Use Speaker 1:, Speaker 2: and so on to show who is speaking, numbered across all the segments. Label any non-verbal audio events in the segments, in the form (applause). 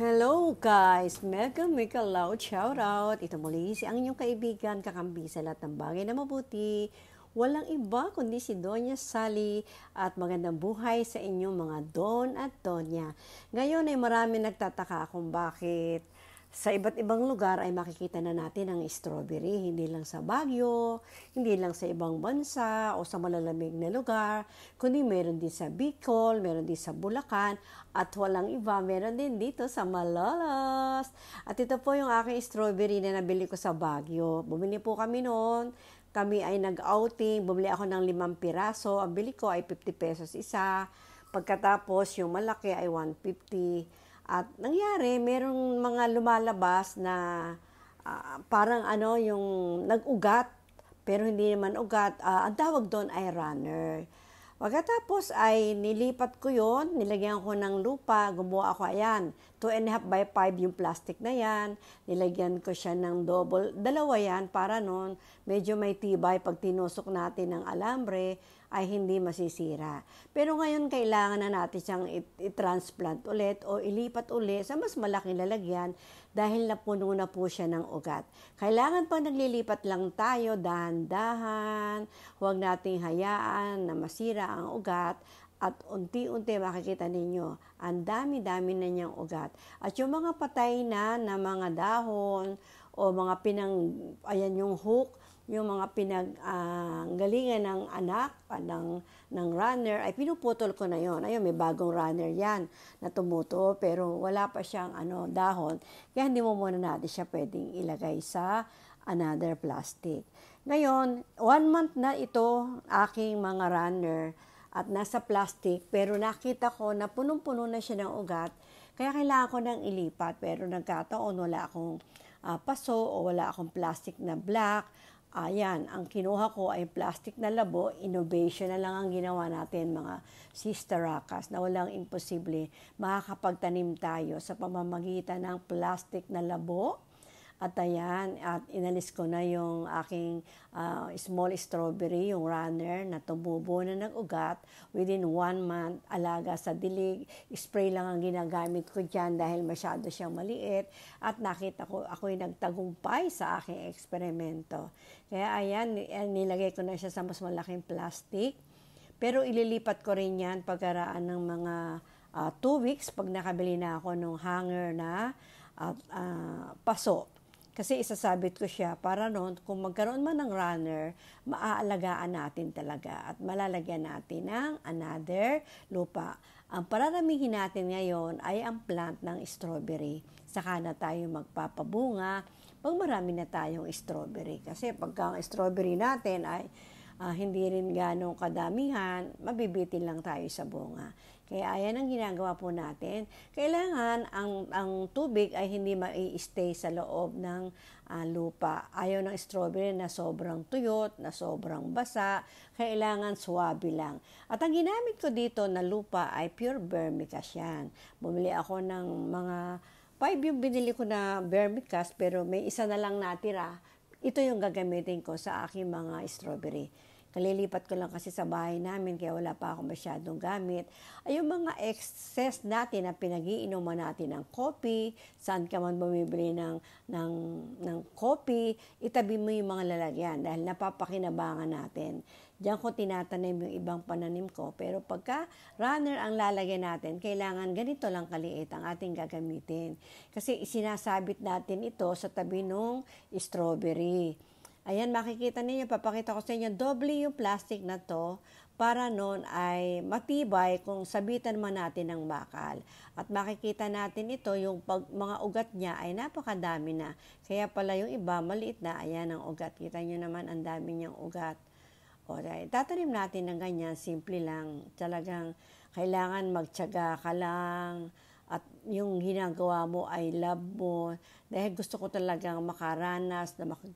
Speaker 1: Hello guys! Mega mega loud shout out! Ito muli si ang inyong kaibigan, kakambi sa lahat ng bagay na mabuti. Walang iba kundi si Donya Sally at magandang buhay sa inyong mga Don at Donya. Ngayon ay marami nagtataka kung bakit sa iba't ibang lugar ay makikita na natin ang strawberry, hindi lang sa Baguio, hindi lang sa ibang bansa o sa malalamig na lugar, kundi meron din sa Bicol, meron din sa Bulacan, at walang iba, meron din dito sa Malolos. At ito po yung aking strawberry na nabili ko sa Baguio. Bumili po kami noon kami ay nag-outing, bumili ako ng limang piraso, ang bili ko ay 50 pesos isa, pagkatapos yung malaki ay 150. At nangyari, merong mga lumalabas na uh, parang ano, yung nag-ugat, pero hindi naman ugat. Uh, ang tawag doon ay runner. Pagkatapos ay nilipat ko yon, nilagyan ko ng lupa, gumawa ako, ayan, 2 and a half by 5 yung plastic na yan. Nilagyan ko siya ng double. Dalawa yan para noon medyo may tibay pag tinusok natin ng alambre ay hindi masisira. Pero ngayon kailangan na natin siyang i-transplant ulit o ilipat ulit sa mas malaking lalagyan dahil napuno na po siya ng ugat. Kailangan pa naglilipat lang tayo dahan-dahan. Huwag nating hayaan na masira ang ugat at unti-unti makikita ninyo, ang dami-dami na niyang ugat. At yung mga patay na na mga dahon o mga pinang, ayan yung hook, yung mga pinanggalingan uh, ng anak, uh, ng, ng runner, ay pinuputol ko na yon. Ayun, may bagong runner yan na tumuto, pero wala pa siyang ano, dahon. Kaya hindi mo muna natin siya pwedeng ilagay sa another plastic. Ngayon, one month na ito, aking mga runner, at nasa plastic pero nakita ko na punong-puno na siya ng ugat kaya kailangan ko nang ilipat pero nagkataon wala akong uh, paso o wala akong plastic na black. Ayan, ang kinuha ko ay plastic na labo, innovation na lang ang ginawa natin mga sister rakas na walang imposible makakapagtanim tayo sa pamamagitan ng plastic na labo at ayan, at inalis ko na yung aking uh, small strawberry, yung runner na tumubo na nag-ugat. Within one month, alaga sa dilig. Spray lang ang ginagamit ko dyan dahil masyado siyang maliit. At nakita ko, ako'y nagtagumpay sa aking eksperimento. Kaya ayan, eh, nilagay ko na siya sa mas malaking plastic. Pero ililipat ko rin yan pagkaraan ng mga 2 uh, ah, weeks pag nakabili na ako ng hanger na at uh, ah, paso kasi isasabit ko siya para noon kung magkaroon man ng runner, maaalagaan natin talaga at malalagyan natin ng another lupa. Ang pararamihin natin ngayon ay ang plant ng strawberry. Saka na tayo magpapabunga pag marami na tayong strawberry. Kasi pagka ang strawberry natin ay uh, hindi rin ganong kadamihan, mabibitin lang tayo sa bunga. Kaya ayan ang ginagawa po natin. Kailangan ang, ang tubig ay hindi mai-stay sa loob ng uh, lupa. Ayaw ng strawberry na sobrang tuyot, na sobrang basa. Kailangan suwabi lang. At ang ginamit ko dito na lupa ay pure vermicast yan. Bumili ako ng mga 5 yung binili ko na vermicast pero may isa na lang natira. Ito yung gagamitin ko sa aking mga strawberry. Kalilipat ko lang kasi sa bahay namin kaya wala pa ako masyadong gamit. Ay yung mga excess natin na pinagiinuman natin ng kopi, saan ka man bumibili ng, ng, ng kopi, itabi mo yung mga lalagyan dahil napapakinabangan natin. Diyan ko tinatanim yung ibang pananim ko. Pero pagka runner ang lalagyan natin, kailangan ganito lang kaliit ang ating gagamitin. Kasi sinasabit natin ito sa tabi ng strawberry. Ayan, makikita ninyo, papakita ko sa inyo, doble yung plastic na to para noon ay matibay kung sabitan man natin ng bakal. At makikita natin ito, yung pag, mga ugat niya ay napakadami na. Kaya pala yung iba, maliit na. Ayan ang ugat. Kita nyo naman, ang dami niyang ugat. O, tatanim natin ng ganyan, simple lang. Talagang kailangan magtyaga ka lang at yung ginagawa mo ay love mo dahil gusto ko talagang makaranas na mak-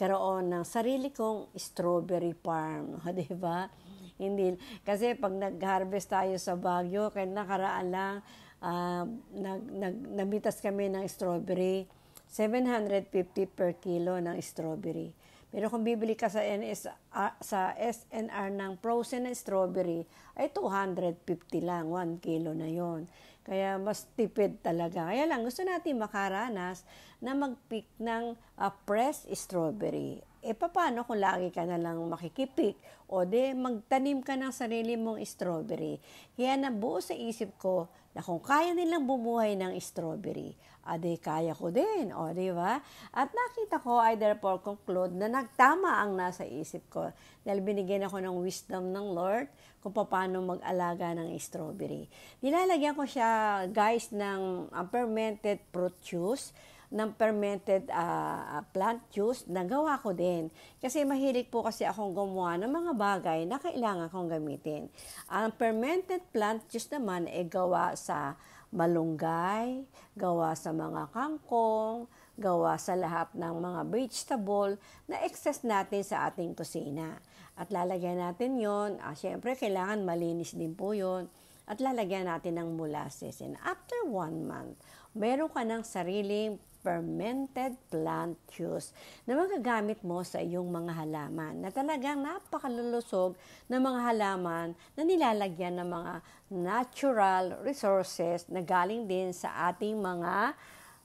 Speaker 1: magkaroon ng sarili kong strawberry farm. O, (laughs) di ba? Hindi. Kasi pag nag-harvest tayo sa Baguio, kaya nakaraan lang, uh, nag, nag, namitas kami ng strawberry. 750 per kilo ng strawberry. Pero kung bibili ka sa, NS, ah, sa SNR ng frozen strawberry, ay 250 lang, 1 kilo na yon. Kaya mas tipid talaga. Kaya lang, gusto natin makaranas na mag-pick ng uh, fresh strawberry. E paano kung lagi ka na lang makikipik o de magtanim ka ng sarili mong strawberry? Kaya nabuo sa isip ko na kung kaya nilang bumuhay ng strawberry, ade ah, kaya ko din, o di ba? At nakita ko, I therefore conclude na nagtama ang nasa isip ko dahil binigyan ako ng wisdom ng Lord kung paano mag-alaga ng strawberry. Nilalagyan ko siya, guys, ng uh, fermented fruit juice ng fermented uh, plant juice, nagawa ko din. Kasi mahilig po kasi akong gumawa ng mga bagay na kailangan kong gamitin. Ang fermented plant juice naman ay eh, gawa sa malunggay, gawa sa mga kangkong, gawa sa lahat ng mga vegetable na excess natin sa ating kusina. At lalagyan natin yon. Ah, Siyempre, kailangan malinis din po yon at lalagyan natin ng molasses. And after one month, meron ka ng sariling fermented plant juice na magagamit mo sa iyong mga halaman na talagang napakalulusog ng mga halaman na nilalagyan ng mga natural resources na galing din sa ating mga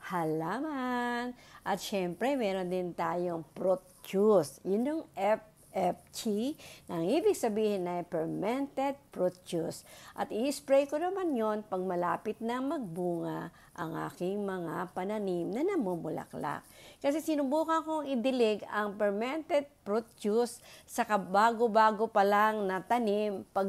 Speaker 1: halaman. At syempre, meron din tayong fruit juice. Yun yung F FG na ang ibig sabihin na fermented fruit juice. At i-spray ko naman yon pag malapit na magbunga ang aking mga pananim na namumulaklak. Kasi sinubukan kong idilig ang fermented fruit juice sa kabago-bago pa lang na tanim. Pag,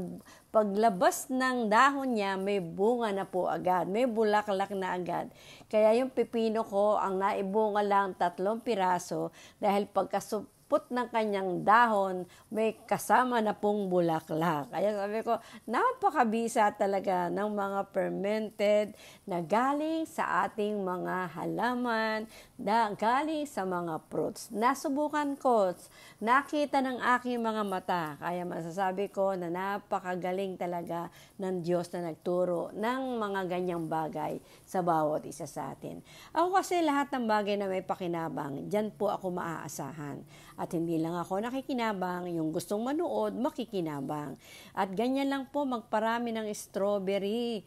Speaker 1: paglabas ng dahon niya, may bunga na po agad. May bulaklak na agad. Kaya yung pipino ko, ang naibunga lang tatlong piraso dahil pagkasup put ng kanyang dahon, may kasama na pong bulaklak. Kaya sabi ko, napakabisa talaga ng mga fermented na galing sa ating mga halaman, na galing sa mga fruits. Nasubukan ko, nakita ng aking mga mata, kaya masasabi ko na napakagaling talaga ng Diyos na nagturo ng mga ganyang bagay sa bawat isa sa atin. Ako kasi lahat ng bagay na may pakinabang, dyan po ako maaasahan. At hindi lang ako nakikinabang, yung gustong manood, makikinabang. At ganyan lang po magparami ng strawberry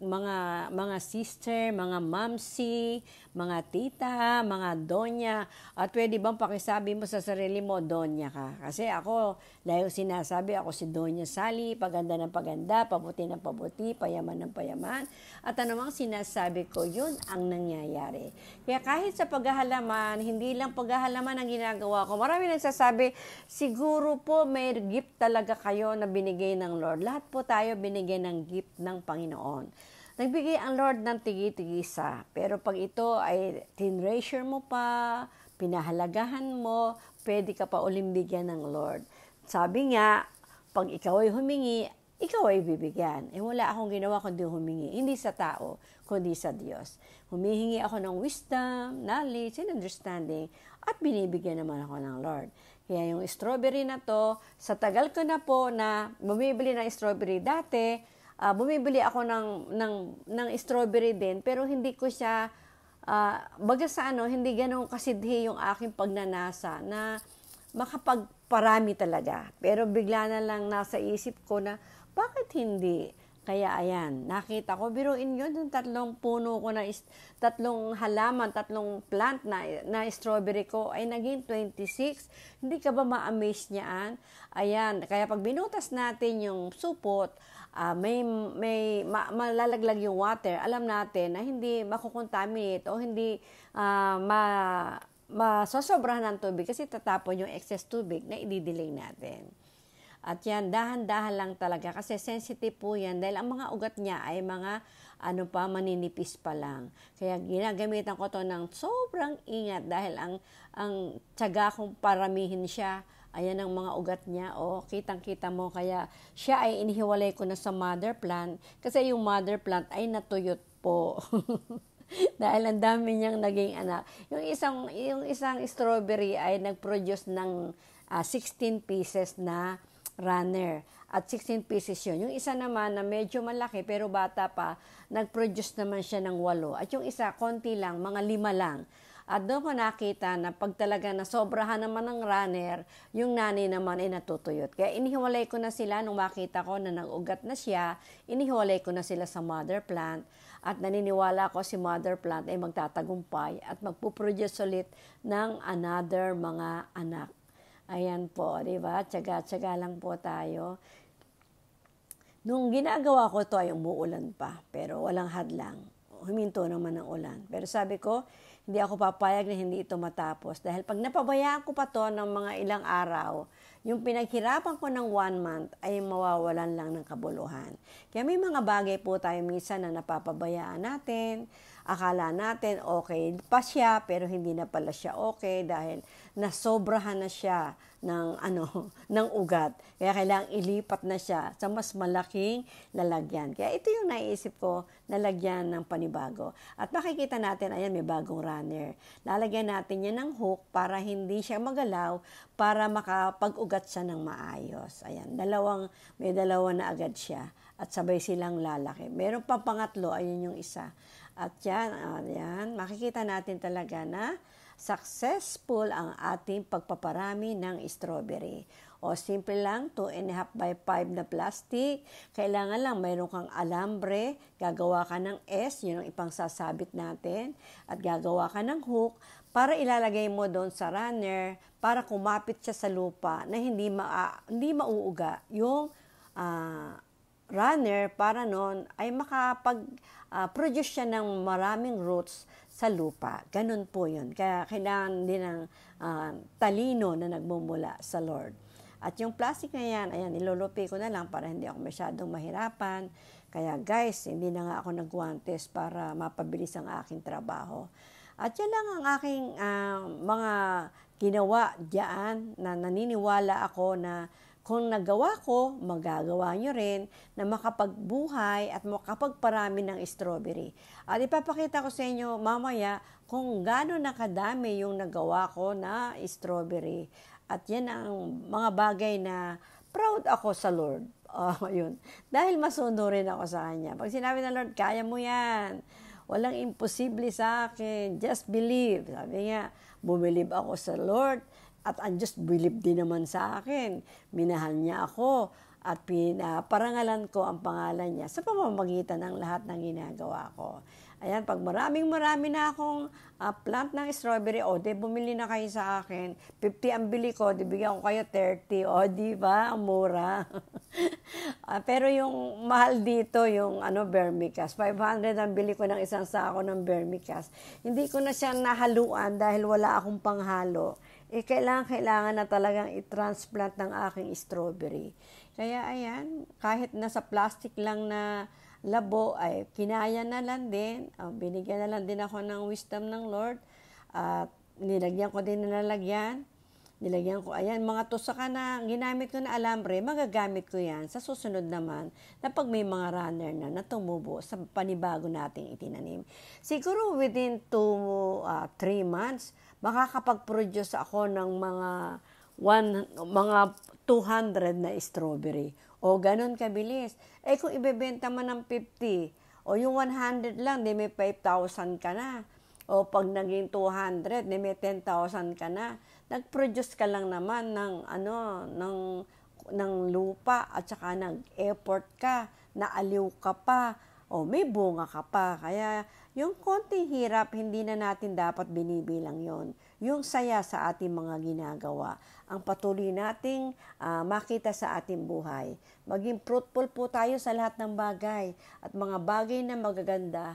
Speaker 1: mga mga sister, mga mamsi, mga tita, mga donya. At pwede bang pakisabi mo sa sarili mo, donya ka? Kasi ako, layo sinasabi, ako si Donya Sally, paganda ng paganda, pabuti ng pabuti, payaman ng payaman. At anumang sinasabi ko, yun ang nangyayari. Kaya kahit sa paghahalaman, hindi lang paghahalaman ang ginagawa ko. Marami nagsasabi, siguro po may gift talaga kayo na binigay ng Lord. Lahat po tayo binigay ng gift ng Panginoon. Nagbigay ang Lord ng tigi-tigisa, pero pag ito ay tinrasure mo pa, pinahalagahan mo, pwede ka pa ulim bigyan ng Lord. Sabi nga, pag ikaw ay humingi, ikaw ay bibigyan. Eh wala akong ginawa kundi humingi. Hindi sa tao, kundi sa Diyos. Humihingi ako ng wisdom, knowledge, and understanding at binibigyan naman ako ng Lord. Kaya yung strawberry na to, sa tagal ko na po na bumibili ng strawberry dati, uh, bumibili ako ng, ng, ng strawberry din, pero hindi ko siya, uh, baga sa ano, hindi ganoon kasidhi yung aking pagnanasa na makapagparami talaga. Pero bigla na lang nasa isip ko na, bakit hindi? Kaya ayan, nakita ko, biruin yun, yung tatlong puno ko na, tatlong halaman, tatlong plant na, na strawberry ko ay naging 26. Hindi ka ba ma-amaze niyaan? Ayan, kaya pag binutas natin yung supot, uh, may may ma, malalaglag yung water, alam natin na hindi makukontaminate o hindi uh, ma masosobrahan ng tubig kasi tatapon yung excess tubig na ididelay natin. At yan, dahan-dahan lang talaga kasi sensitive po yan dahil ang mga ugat niya ay mga ano pa, maninipis pa lang. Kaya ginagamitan ko to ng sobrang ingat dahil ang, ang tsaga kong paramihin siya Ayan ang mga ugat niya. O, oh, kitang-kita mo. Kaya siya ay inihiwalay ko na sa mother plant kasi yung mother plant ay natuyot po. (laughs) dahil ang dami niyang naging anak. Yung isang, yung isang strawberry ay nag-produce ng uh, ah, 16 pieces na runner. At 16 pieces yun. Yung isa naman na medyo malaki pero bata pa, nag-produce naman siya ng walo. At yung isa, konti lang, mga lima lang. At doon ko nakita na pag talaga sobrahan naman ng runner, yung nanay naman ay natutuyot. Kaya inihiwalay ko na sila nung makita ko na nag-ugat na siya, inihiwalay ko na sila sa mother plant at naniniwala ko si mother plant ay magtatagumpay at magpuproduce ulit ng another mga anak. Ayan po, di ba? Tsaga-tsaga lang po tayo. Nung ginagawa ko to ay umuulan pa, pero walang hadlang. Huminto naman ng ulan. Pero sabi ko, hindi ako papayag na hindi ito matapos dahil pag napabayaan ko pa to ng mga ilang araw, yung pinaghirapan ko ng one month ay mawawalan lang ng kabuluhan. Kaya may mga bagay po tayo minsan na napapabayaan natin, akala natin okay pa siya pero hindi na pala siya okay dahil nasobrahan na siya ng (laughs) ano ng ugat kaya kailangang ilipat na siya sa mas malaking lalagyan kaya ito yung naiisip ko lalagyan ng panibago at makikita natin ayan may bagong runner lalagyan natin niya ng hook para hindi siya magalaw para makapag-ugat siya ng maayos ayan dalawang may dalawa na agad siya at sabay silang lalaki meron pa pangatlo ayun yung isa at yan, oh, yan, makikita natin talaga na successful ang ating pagpaparami ng strawberry. O simple lang, 2 and a by 5 na plastic. Kailangan lang mayroon kang alambre, gagawa ka ng S, yun ang ipangsasabit natin, at gagawa ka ng hook para ilalagay mo doon sa runner para kumapit siya sa lupa na hindi, ma- hindi mauuga yung uh, runner para noon ay makapag-produce ah, uh, siya ng maraming roots sa lupa. Ganun po yun. Kaya kailangan din ng uh, talino na nagmumula sa Lord. At yung plastic na yan, ayan, ilulupi ko na lang para hindi ako masyadong mahirapan. Kaya guys, hindi na nga ako nagwantes para mapabilis ang aking trabaho. At yan lang ang aking uh, mga ginawa diyan na naniniwala ako na kung nagawa ko, magagawa nyo rin na makapagbuhay at makapagparami ng strawberry. At ipapakita ko sa inyo mamaya kung gano'n nakadami yung nagawa ko na strawberry. At yan ang mga bagay na proud ako sa Lord. (laughs) Oh, yun. Dahil masundo rin ako sa Kanya. Pag sinabi ng Lord, kaya mo yan. Walang imposible sa akin. Just believe. Sabi niya, bumilib ako sa Lord at ang Diyos believe din naman sa akin. Minahal niya ako at pinaparangalan ko ang pangalan niya sa pamamagitan ng lahat ng ginagawa ko. Ayan, pag maraming marami na akong uh, plant ng strawberry, o oh, di bumili na kayo sa akin. 50 ang bili ko, di bigyan ko kayo 30. O oh, di ba? Ang mura. uh, (laughs) pero yung mahal dito, yung ano, vermicast. 500 ang bili ko ng isang sako ng vermicast. Hindi ko na siya nahaluan dahil wala akong panghalo eh kailangan, kailangan na talagang i-transplant ng aking strawberry. Kaya ayan, kahit nasa plastic lang na labo, ay kinaya na lang din. Oh, binigyan na lang din ako ng wisdom ng Lord. At nilagyan ko din na lalagyan. Nilagyan ko, ayan, mga tusaka na ginamit ko na alambre, magagamit ko yan sa susunod naman na pag may mga runner na na sa panibago nating itinanim. Siguro within 2 uh, 3 months, makakapag-produce ako ng mga one, mga 200 na strawberry. O ganun kabilis. Eh kung ibebenta mo ng 50, o yung 100 lang, di may 5,000 ka na. O pag naging 200, di may 10,000 ka na. Nag-produce ka lang naman ng ano, ng ng lupa at saka nag-effort ka, naaliw ka pa, o may bunga ka pa. Kaya yung konting hirap, hindi na natin dapat binibilang yon. Yung saya sa ating mga ginagawa. Ang patuloy nating uh, makita sa ating buhay. Maging fruitful po tayo sa lahat ng bagay at mga bagay na magaganda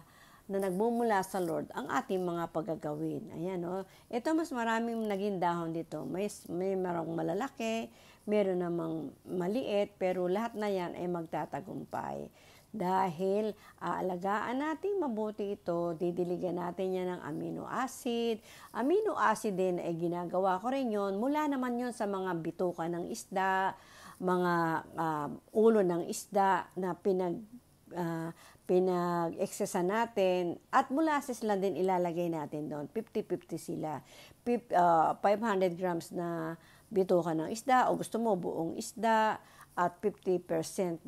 Speaker 1: na nagmumula sa Lord ang ating mga paggagawin. Ayan, oh. Ito, mas maraming naging dahon dito. May, may marong malalaki, meron namang maliit, pero lahat na yan ay magtatagumpay dahil aalagaan natin mabuti ito, didiligan natin yan ng amino acid. Amino acid din ay ginagawa ko rin yon mula naman yon sa mga bituka ng isda, mga uh, ulo ng isda na pinag uh, ah, pinag-exesa natin at molasses lang din ilalagay natin doon. 50-50 sila. 500 ah, grams na bituka ng isda o gusto mo buong isda at 50%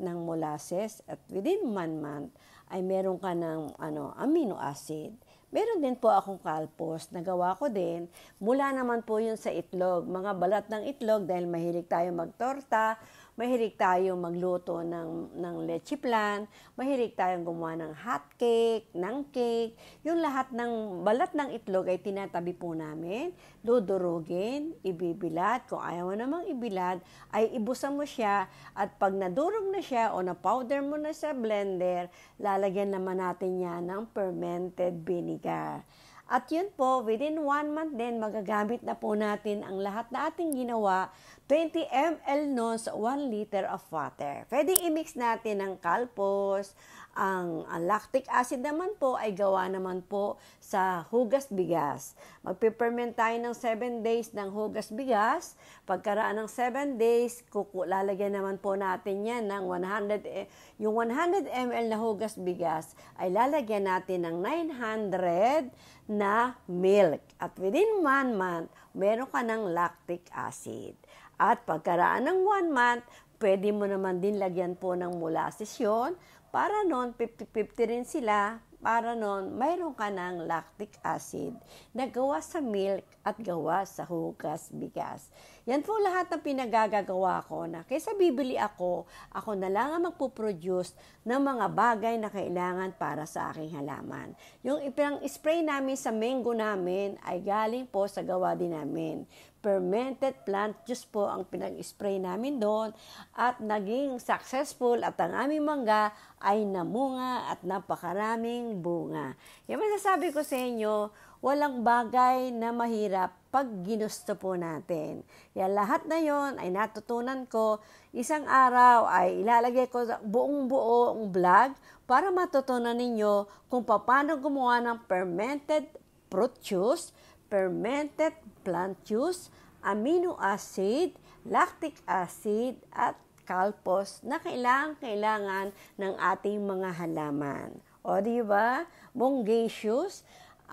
Speaker 1: ng molasses at within one month ay meron ka ng ano, amino acid. Meron din po akong kalpos Nagawa ko din. Mula naman po yun sa itlog, mga balat ng itlog dahil mahilig tayo magtorta, mahilig tayo magluto ng, ng leche plan, mahilig tayong gumawa ng hot cake, ng cake. Yung lahat ng balat ng itlog ay tinatabi po namin, dudurugin, ibibilad. Kung ayaw mo namang ibilad, ay ibusan mo siya at pag nadurog na siya o na-powder mo na sa blender, lalagyan naman natin yan ng fermented vinegar. At yun po, within one month din, magagamit na po natin ang lahat na ating ginawa, 20 ml no sa 1 liter of water. Pwede i-mix natin ng kalpos, ang, ang lactic acid naman po ay gawa naman po sa hugas bigas. Magpiperment tayo ng 7 days ng hugas bigas. Pagkaraan ng 7 days, kuku, lalagyan naman po natin yan ng 100, eh, yung 100 ml na hugas bigas ay lalagyan natin ng 900 na milk. At within 1 month, meron ka ng lactic acid. At pagkaraan ng 1 month, pwede mo naman din lagyan po ng molasses yun. Para noon, 50-50 rin sila. Para noon, mayroon ka ng lactic acid na gawa sa milk at gawa sa hugas bigas. Yan po lahat ng pinagagagawa ko na kaysa bibili ako, ako na lang ang magpuproduce ng mga bagay na kailangan para sa aking halaman. Yung ipang spray namin sa mango namin ay galing po sa gawa din namin. Fermented plant juice po ang pinag-spray namin doon at naging successful at ang aming mangga ay namunga at napakaraming bunga. Yan masasabi ko sa inyo, walang bagay na mahirap pag ginusto po natin. Yan, lahat na yon ay natutunan ko. Isang araw ay ilalagay ko buong buong vlog para matutunan ninyo kung paano gumawa ng fermented fruit juice, fermented plant juice, amino acid, lactic acid, at kalpos na kailangan-kailangan ng ating mga halaman. O, di ba? Bonggaceous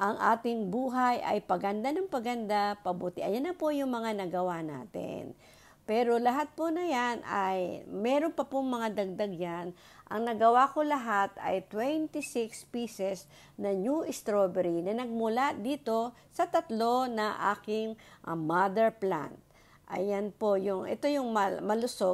Speaker 1: ang ating buhay ay paganda ng paganda, pabuti. Ayan na po yung mga nagawa natin. Pero lahat po na yan ay, meron pa pong mga dagdag yan. Ang nagawa ko lahat ay 26 pieces na new strawberry na nagmula dito sa tatlo na aking uh, mother plant. Ayan po yung, ito yung mal, malusog.